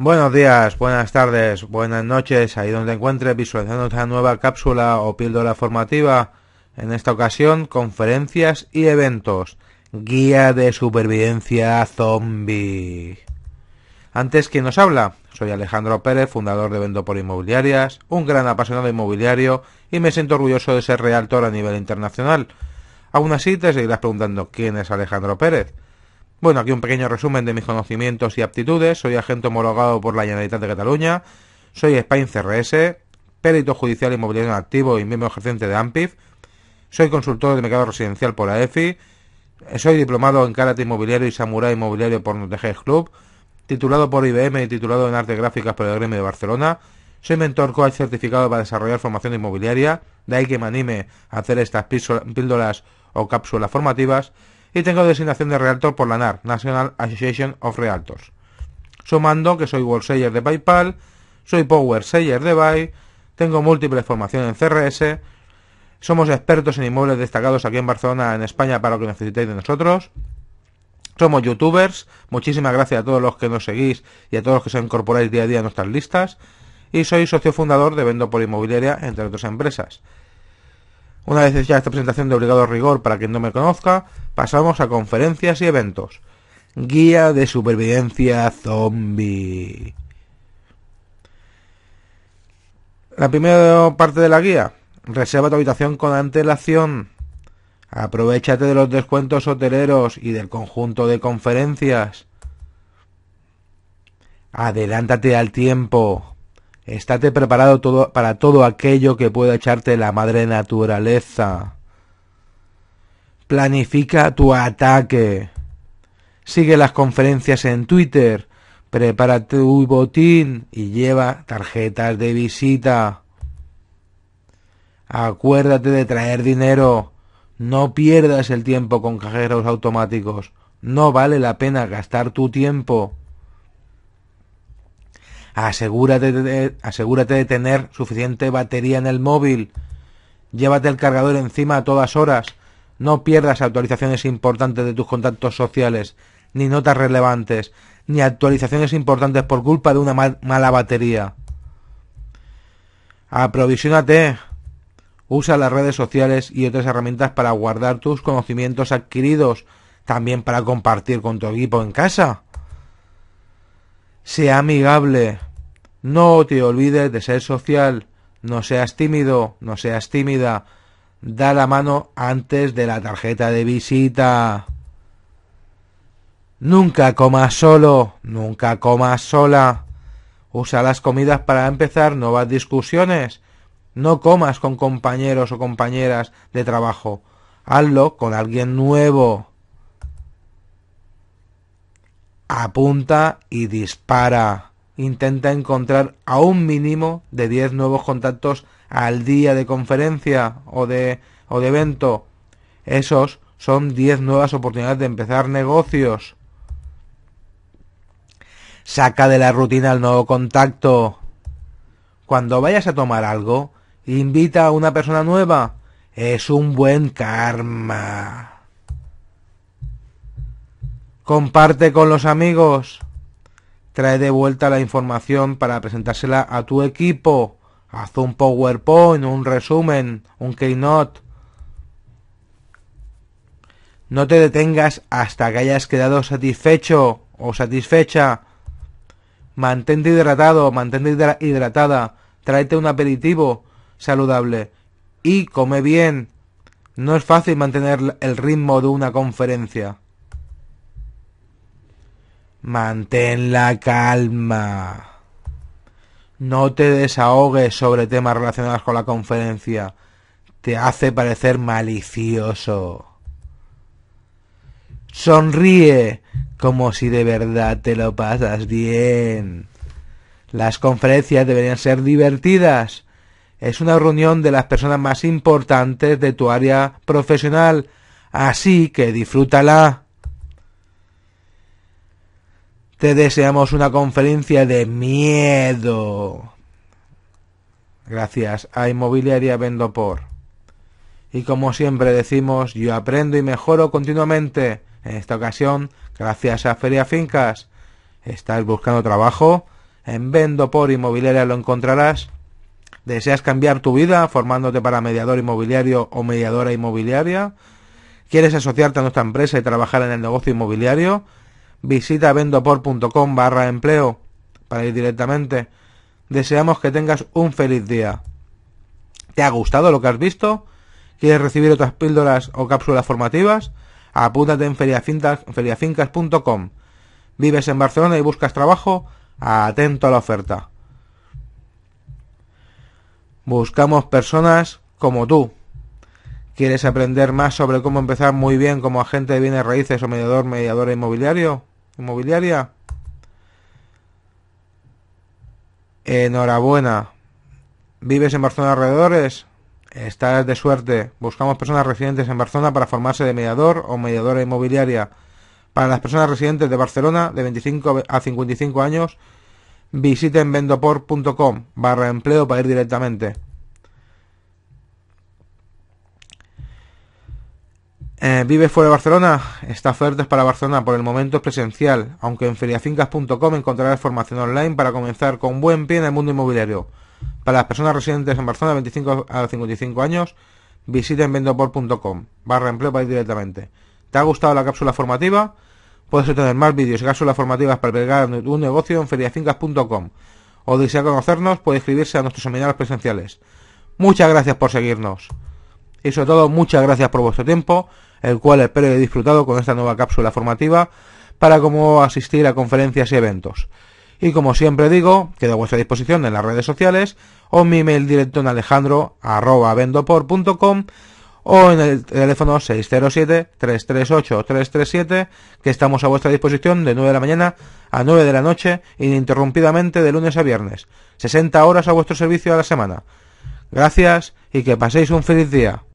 Buenos días, buenas tardes, buenas noches, ahí donde encuentre, visualizando esta nueva cápsula o píldora formativa. En esta ocasión, conferencias y eventos. Guía de supervivencia zombie. Antes, ¿quién nos habla? Soy Alejandro Pérez, fundador de Vendo por Inmobiliarias, un gran apasionado inmobiliario y me siento orgulloso de ser realtor a nivel internacional. Aún así, te seguirás preguntando quién es Alejandro Pérez. Bueno, aquí un pequeño resumen de mis conocimientos y aptitudes. Soy agente homologado por la Generalitat de Cataluña. Soy Spain CRS, perito judicial inmobiliario en activo y miembro ejerciente de AMPIF. Soy consultor de mercado residencial por la EFI. Soy diplomado en karate inmobiliario y samurai inmobiliario por Notejes Club. Titulado por IBM y titulado en artes gráficas por el Gremio de Barcelona. Soy mentor coach certificado para desarrollar formación inmobiliaria. De ahí que me anime a hacer estas píldoras o cápsulas formativas y tengo designación de Realtor por la NAR, National Association of Realtors. Sumando que soy World de PayPal, soy Power Seller de Buy, tengo múltiples formaciones en CRS, somos expertos en inmuebles destacados aquí en Barcelona, en España, para lo que necesitéis de nosotros. Somos youtubers, muchísimas gracias a todos los que nos seguís y a todos los que se incorporáis día a día a nuestras listas. Y soy socio fundador de Vendo por Inmobiliaria, entre otras empresas. Una vez hecha esta presentación de obligado rigor para quien no me conozca, pasamos a conferencias y eventos. Guía de supervivencia zombie. La primera parte de la guía. Reserva tu habitación con antelación. Aprovechate de los descuentos hoteleros y del conjunto de conferencias. Adelántate al tiempo. Estate preparado para todo aquello que pueda echarte la madre naturaleza. Planifica tu ataque. Sigue las conferencias en Twitter. Prepara tu botín y lleva tarjetas de visita. Acuérdate de traer dinero. No pierdas el tiempo con cajeros automáticos. No vale la pena gastar tu tiempo. Asegúrate de, asegúrate de tener suficiente batería en el móvil. Llévate el cargador encima a todas horas. No pierdas actualizaciones importantes de tus contactos sociales, ni notas relevantes, ni actualizaciones importantes por culpa de una mala batería. Aprovisionate. Usa las redes sociales y otras herramientas para guardar tus conocimientos adquiridos, también para compartir con tu equipo en casa. Sea amigable. No te olvides de ser social, no seas tímido, no seas tímida. Da la mano antes de la tarjeta de visita. Nunca comas solo, nunca comas sola. Usa las comidas para empezar nuevas discusiones. No comas con compañeros o compañeras de trabajo. Hazlo con alguien nuevo. Apunta y dispara intenta encontrar a un mínimo de 10 nuevos contactos al día de conferencia o de, o de evento. Esos son 10 nuevas oportunidades de empezar negocios. Saca de la rutina el nuevo contacto. Cuando vayas a tomar algo, invita a una persona nueva. Es un buen karma. Comparte con los amigos trae de vuelta la información para presentársela a tu equipo. Haz un PowerPoint, un resumen, un Keynote. No te detengas hasta que hayas quedado satisfecho o satisfecha. Mantente hidratado, mantente hidratada. Tráete un aperitivo saludable y come bien. No es fácil mantener el ritmo de una conferencia. Mantén la calma. No te desahogues sobre temas relacionados con la conferencia. Te hace parecer malicioso. Sonríe como si de verdad te lo pasas bien. Las conferencias deberían ser divertidas. Es una reunión de las personas más importantes de tu área profesional, así que disfrútala. Te deseamos una conferencia de miedo. Gracias a Inmobiliaria Vendo por. Y como siempre decimos, yo aprendo y mejoro continuamente. En esta ocasión, gracias a Feria Fincas. ¿Estás buscando trabajo? En Vendo por Inmobiliaria lo encontrarás. ¿Deseas cambiar tu vida formándote para mediador inmobiliario o mediadora inmobiliaria? ¿Quieres asociarte a nuestra empresa y trabajar en el negocio inmobiliario? visita vendopor.com barra empleo para ir directamente. Deseamos que tengas un feliz día. ¿Te ha gustado lo que has visto? ¿Quieres recibir otras píldoras o cápsulas formativas? Apúntate en feriafincas.com. ¿Vives en Barcelona y buscas trabajo? Atento a la oferta. Buscamos personas como tú ¿Quieres aprender más sobre cómo empezar muy bien como agente de bienes raíces o mediador, mediadora inmobiliario? ¿Inmobiliaria? Enhorabuena. ¿Vives en Barcelona alrededores? Estás de suerte. Buscamos personas residentes en Barcelona para formarse de mediador o mediadora inmobiliaria. Para las personas residentes de Barcelona de 25 a 55 años, visiten vendopor.com barra empleo para ir directamente. Eh, ¿Vives fuera de Barcelona? Esta ofertas para Barcelona, por el momento es presencial, aunque en feriafincas.com encontrarás formación online para comenzar con buen pie en el mundo inmobiliario. Para las personas residentes en Barcelona de 25 a 55 años, visiten vendopor.com barra empleo para ir directamente. ¿Te ha gustado la cápsula formativa? Puedes obtener más vídeos y cápsulas formativas para pegar un negocio en feriafincas.com. O desea conocernos, puede inscribirse a nuestros seminarios presenciales. Muchas gracias por seguirnos. Y sobre todo, muchas gracias por vuestro tiempo el cual espero he disfrutado con esta nueva cápsula formativa para cómo asistir a conferencias y eventos. Y como siempre digo, quedo a vuestra disposición en las redes sociales o mi email directo en alejandro.vendopor.com o en el teléfono 607-338-337 que estamos a vuestra disposición de 9 de la mañana a 9 de la noche ininterrumpidamente de lunes a viernes. 60 horas a vuestro servicio a la semana. Gracias y que paséis un feliz día.